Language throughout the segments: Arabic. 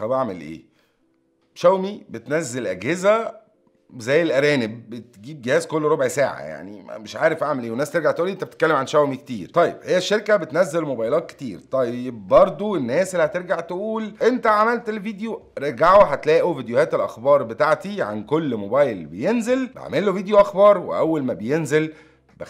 طب اعمل ايه شاومي بتنزل اجهزه زي الارانب بتجيب جهاز كل ربع ساعه يعني مش عارف اعمل ايه والناس ترجع تقول لي انت بتتكلم عن شاومي كتير طيب هي الشركه بتنزل موبايلات كتير طيب برضو الناس اللي هترجع تقول انت عملت الفيديو رجعوا هتلاقوا فيديوهات الاخبار بتاعتي عن كل موبايل بينزل بعمل له فيديو اخبار واول ما بينزل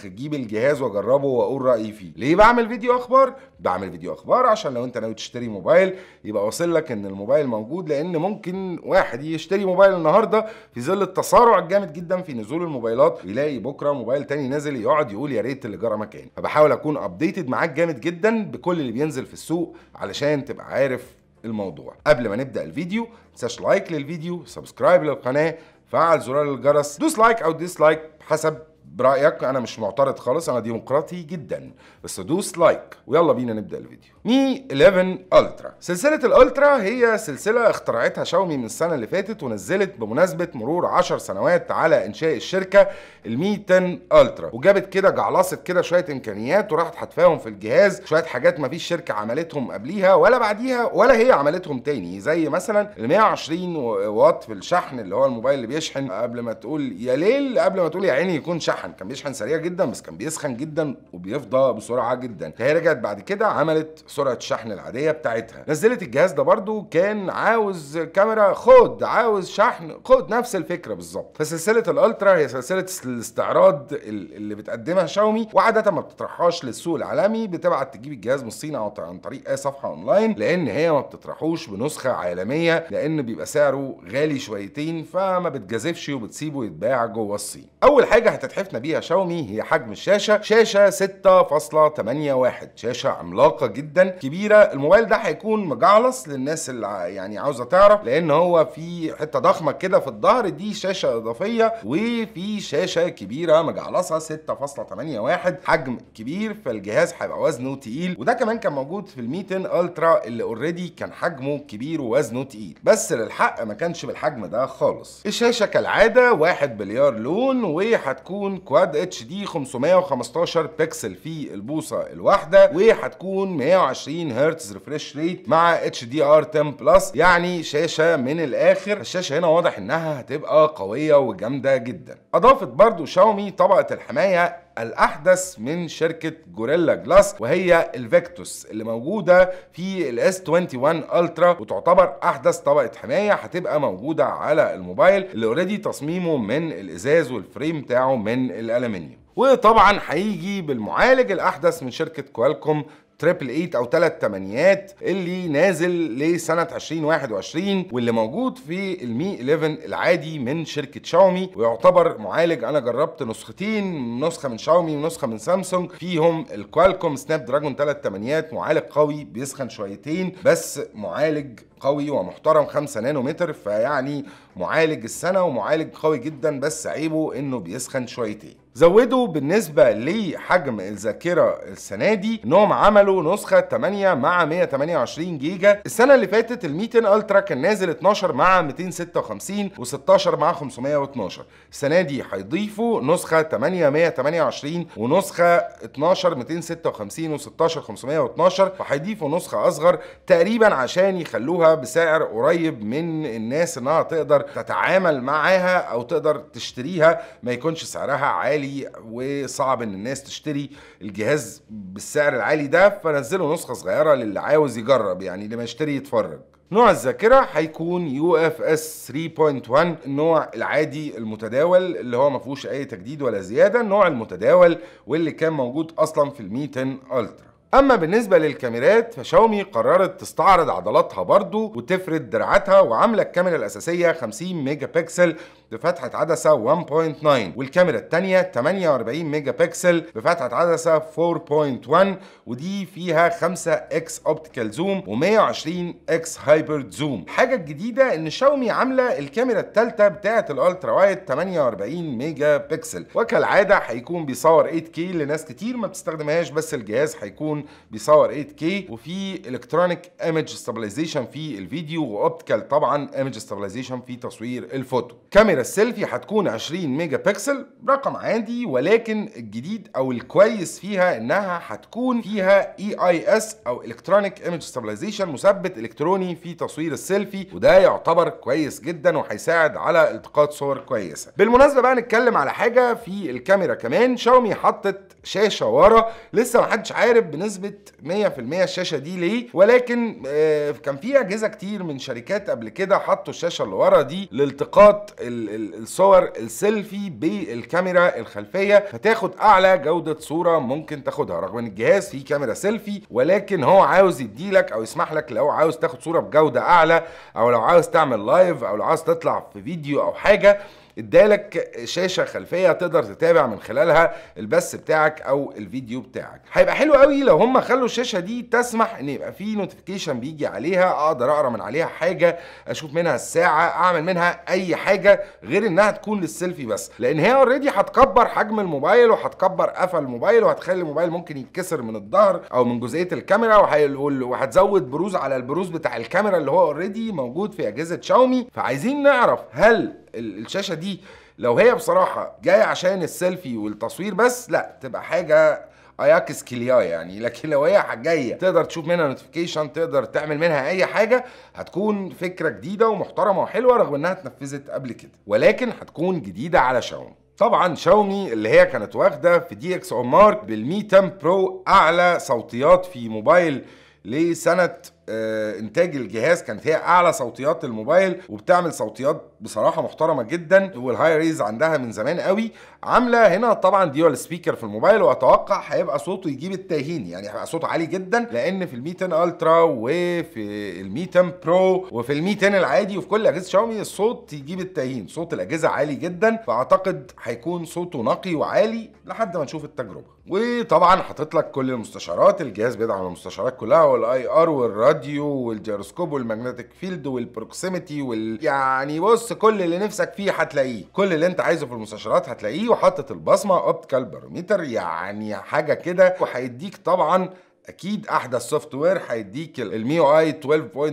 بجيب الجهاز واجربه واقول رايي فيه ليه بعمل فيديو اخبار بعمل فيديو اخبار عشان لو انت ناوي تشتري موبايل يبقى واصل لك ان الموبايل موجود لان ممكن واحد يشتري موبايل النهارده في ظل التسارع الجامد جدا في نزول الموبايلات ويلاقي بكره موبايل تاني نازل يقعد يقول يا ريت اللي جرى مكاني فبحاول اكون ابديتد معاك جامد جدا بكل اللي بينزل في السوق علشان تبقى عارف الموضوع قبل ما نبدا الفيديو تنساش لايك للفيديو سبسكرايب للقناه فعل زرار الجرس دوس لايك او ديسلايك حسب برايك انا مش معترض خالص انا ديمقراطي جدا بس دوس لايك ويلا بينا نبدا الفيديو مي 11 الترا سلسله الالترا هي سلسله اخترعتها شاومي من السنه اللي فاتت ونزلت بمناسبه مرور 10 سنوات على انشاء الشركه المي 10 الترا وجابت كده جعلصت كده شويه امكانيات وراحت حتفاهم في الجهاز شويه حاجات ما فيش شركه عملتهم قبليها ولا بعديها ولا هي عملتهم تاني زي مثلا ال 120 واط في الشحن اللي هو الموبايل اللي بيشحن قبل ما تقول يا ليل قبل ما تقول يا عيني يكون شحن كان بيشحن سريع جدا بس كان بيسخن جدا وبيفضى بسرعه جدا فهي رجعت بعد كده عملت سرعه الشحن العاديه بتاعتها نزلت الجهاز ده برده كان عاوز كاميرا خد عاوز شحن خد نفس الفكره بالظبط فسلسله الالترا هي سلسله الاستعراض اللي بتقدمها شاومي وعاده ما بتطرحهاش للسوق العالمي بتبعت تجيب الجهاز من الصين عن طريق اي صفحه اونلاين لان هي ما بتطرحوش بنسخه عالميه لان بيبقى سعره غالي شويتين فما بتجازفش وبتسيبه يتباع جوه الصين اول حاجة هتتحفنا بيها شاومي هي حجم الشاشة شاشة 6.81 شاشة عملاقة جدا كبيرة الموبايل ده هيكون مجعلص للناس اللي يعني عاوزة تعرف لأن هو في حتة ضخمة كده في الظهر دي شاشة إضافية وفي شاشة كبيرة مجعلصة 6.81 حجم كبير فالجهاز هيبقى وزنه تقيل وده كمان كان موجود في ال 200 الترا اللي اوريدي كان حجمه كبير ووزنه تقيل بس للحق ما كانش بالحجم ده خالص الشاشة كالعادة 1 بليار لون و هتكون كواد اتش دي 515 بكسل في البوصه الواحده وهتكون 120 هرتز ريفرش ريت مع اتش دي ار 10 بلس يعني شاشه من الاخر الشاشه هنا واضح انها هتبقى قويه وجامده جدا اضافت برضو شاومي طبقه الحمايه الأحدث من شركة جوريلا جلاس وهي الفيكتوس اللي موجودة في الاس 21 الترا وتعتبر أحدث طبقة حماية هتبقى موجودة على الموبايل اللي اوريدي تصميمه من الإزاز والفريم بتاعه من الألمنيوم وطبعا هيجي بالمعالج الاحدث من شركه كوالكوم تريبل 8 او ثلاث تمانيات اللي نازل لسنه 2021 واللي موجود في المي 11 العادي من شركه شاومي ويعتبر معالج انا جربت نسختين نسخه من شاومي ونسخه من سامسونج فيهم الكوالكوم سناب دراجون ثلاث تمانيات معالج قوي بيسخن شويتين بس معالج قوي ومحترم 5 نانومتر فيعني معالج السنة ومعالج قوي جدا بس عيبه انه بيسخن شويتين زودوا بالنسبة لحجم الذاكرة السنة دي انهم عملوا نسخة 8 مع 128 جيجا السنة اللي فاتت ال 200 الترا كان نازل 12 مع 256 و16 مع 512 السنة دي هيضيفوا نسخة 8 128 ونسخة 12 256 و16 512 وهيضيفوا نسخة اصغر تقريبا عشان يخلوها بسعر قريب من الناس انها تقدر تتعامل معاها او تقدر تشتريها ما يكونش سعرها عالي وصعب ان الناس تشتري الجهاز بالسعر العالي ده فنزلوا نسخه صغيره للي عاوز يجرب يعني لما يشتري يتفرج نوع الذاكرة هيكون يو اف اس 3.1 النوع العادي المتداول اللي هو ما فيهوش اي تجديد ولا زيادة النوع المتداول واللي كان موجود اصلا في الميتن الترا اما بالنسبه للكاميرات فشاومي قررت تستعرض عضلاتها برضو وتفرد درعتها وعامله الكاميرا الاساسيه 50 ميجا بكسل بفتحة عدسة 1.9 والكاميرا الثانية 48 ميجا بكسل بفتحة عدسة 4.1 ودي فيها 5 اكس اوبتيكال زوم و120 اكس هايبرد زوم الحاجة الجديدة ان شاومي عاملة الكاميرا الثالثة بتاعة الالترا وايد 48 ميجا بكسل وكالعادة هيكون بيصور 8K لناس كتير ما بتستخدمهاش بس الجهاز هيكون بيصور 8K وفي الكترونيك ايمج ستابلايزيشن في الفيديو واوبتيكال طبعا ايمج ستابلايزيشن في تصوير الفوتو كاميرا السيلفي هتكون 20 ميجا بكسل رقم عادي ولكن الجديد او الكويس فيها انها هتكون فيها اي اي اس او الكترونيك ايمج ستابلايزيشن مثبت الكتروني في تصوير السيلفي وده يعتبر كويس جدا وهيساعد على التقاط صور كويسه بالمناسبه بقى نتكلم على حاجه في الكاميرا كمان شاومي حطت شاشه ورا لسه محدش عارف بنسبه 100% الشاشه دي ليه ولكن آه، كان في اجهزه كتير من شركات قبل كده حطوا الشاشه اللي ورا دي لالتقاط الصور السيلفي بالكاميرا الخلفيه فتاخد اعلى جوده صوره ممكن تاخدها رغم ان الجهاز فيه كاميرا سيلفي ولكن هو عاوز يديلك او يسمح لك لو عاوز تاخد صوره بجوده اعلى او لو عاوز تعمل لايف او لو عاوز تطلع في فيديو او حاجه ادالك شاشه خلفيه تقدر تتابع من خلالها البث بتاعك او الفيديو بتاعك هيبقى حلو قوي لو هم خلوا الشاشه دي تسمح ان يبقى في نوتيفيكيشن بيجي عليها اقدر اقرا من عليها حاجه اشوف منها الساعه اعمل منها اي حاجه غير انها تكون للسيلفي بس لان هي اوريدي هتكبر حجم الموبايل وهتكبر قفل الموبايل وهتخلي الموبايل ممكن يتكسر من الظهر او من جزئيه الكاميرا وهتزود بروز على البروز بتاع الكاميرا اللي هو اوريدي موجود في اجهزه شاومي فعايزين نعرف هل الشاشه دي لو هي بصراحه جايه عشان السيلفي والتصوير بس لا تبقى حاجه اياكس كليا يعني لكن لو هي جايه تقدر تشوف منها نوتيفيكيشن تقدر تعمل منها اي حاجه هتكون فكره جديده ومحترمه وحلوه رغم انها اتنفذت قبل كده ولكن هتكون جديده على شاومي طبعا شاومي اللي هي كانت واخده في دي اكس اون مارك بالمي 10 برو اعلى صوتيات في موبايل لسنه آه، انتاج الجهاز كانت هي اعلى صوتيات الموبايل وبتعمل صوتيات بصراحه محترمه جدا والهاي ريز عندها من زمان قوي عامله هنا طبعا ديوال سبيكر في الموبايل واتوقع هيبقى صوته يجيب التاهين يعني هيبقى صوته عالي جدا لان في المي 10 الترا وفي المي 10 برو وفي المي 10 العادي وفي كل اجهزه شاومي الصوت يجيب التاهين صوت الاجهزه عالي جدا فاعتقد هيكون صوته نقي وعالي لحد ما نشوف التجربه وطبعا حاطط لك كل المستشارات الجهاز بيدعم المستشارات كلها والاي ار والراديو والجيروسكوب والماجنتيك فيلد والبروكسيميتي وال يعني بص كل اللي نفسك فيه هتلاقيه كل اللي انت عايزه في المستشارات هتلاقيه وحاطط البصمه اوبتيكال باروميتر يعني حاجه كده وهيديك طبعا اكيد احدث سوفت وير هيديك الميو اي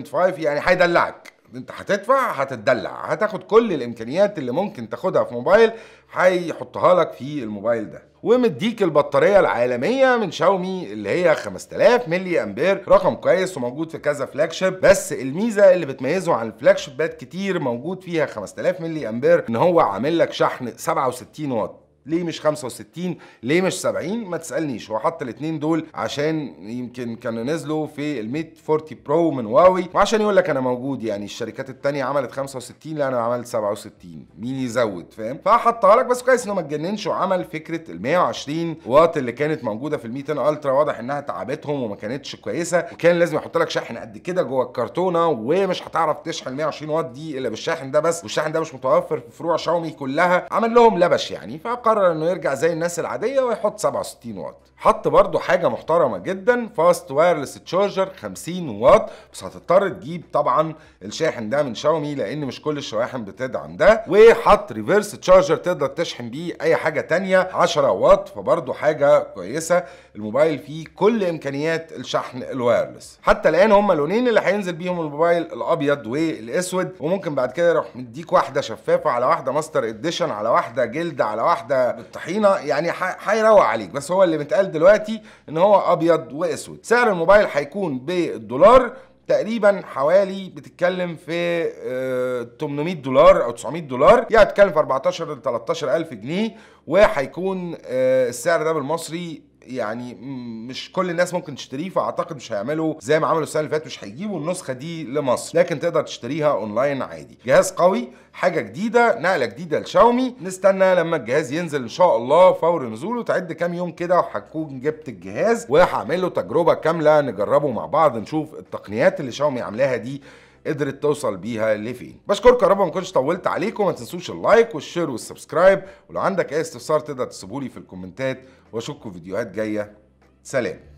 12.5 يعني هيدلعك انت هتدفع هتتدلع هتاخد كل الامكانيات اللي ممكن تاخدها في موبايل هيحطها لك في الموبايل ده ومديك البطارية العالمية من شاومي اللي هي 5000 ملي امبير رقم كويس وموجود في كذا فلاج شيب بس الميزة اللي بتميزه عن الفلاج شيبات كتير موجود فيها 5000 ملي امبير ان هو عامل لك شحن 67 واط ليه مش 65 ليه مش 70 ما تسالنيش هو حط الاثنين دول عشان يمكن كانوا نزلوا في الميت 40 برو من هواوي وعشان يقول لك انا موجود يعني الشركات الثانيه عملت 65 لا انا عملت 67 مين يزود فاهم فحطها لك بس كويس انه ما اتجننش وعمل فكره ال 120 واط اللي كانت موجوده في الميت 200 الترا واضح انها تعبتهم وما كانتش كويسه وكان لازم يحط لك شاحن قد كده جوه الكرتونه ومش هتعرف تشحن 120 واط دي الا بالشاحن ده بس والشاحن ده مش متوفر في فروع شاومي كلها عمل لهم لبش يعني فقرر قرر انه يرجع زي الناس العاديه ويحط 67 واط حط برضه حاجه محترمه جدا فاست وايرلس تشارجر 50 واط بس هتضطر تجيب طبعا الشاحن ده من شاومي لان مش كل الشواحن بتدعم ده وحط ريفرس تشارجر تقدر تشحن بيه اي حاجه تانية 10 واط فبرضه حاجه كويسه الموبايل فيه كل امكانيات الشحن الوايرلس حتى الان هما اللونين اللي هينزل بيهم الموبايل الابيض والاسود وممكن بعد كده يروح مديك واحده شفافه على واحده ماستر اديشن على واحده جلد على واحده بالطحينه يعني هيروق عليك بس هو اللي متقال دلوقتي ان هو ابيض واسود سعر الموبايل هيكون بالدولار تقريبا حوالي بتتكلم في 800 آه، دولار او 900 دولار يعني بتتكلم في 14 ل 13000 جنيه وهيكون آه، السعر ده بالمصري يعني مش كل الناس ممكن تشتريه فاعتقد مش هيعملوا زي ما عملوا السنه اللي فاتت مش هيجيبوا النسخه دي لمصر لكن تقدر تشتريها اونلاين عادي جهاز قوي حاجه جديده نقله جديده لشاومي نستنى لما الجهاز ينزل ان شاء الله فور نزوله تعد كام يوم كده وهكون جبت الجهاز وهعمل له تجربه كامله نجربه مع بعض نشوف التقنيات اللي شاومي عاملاها دي قدرت توصل بيها لفين يا رب ما كنتش طولت عليكم ما تنسوش اللايك والشير والسبسكرايب ولو عندك اي استفسار تقدر تسيبولي في الكومنتات واشوفكم فيديوهات جايه سلام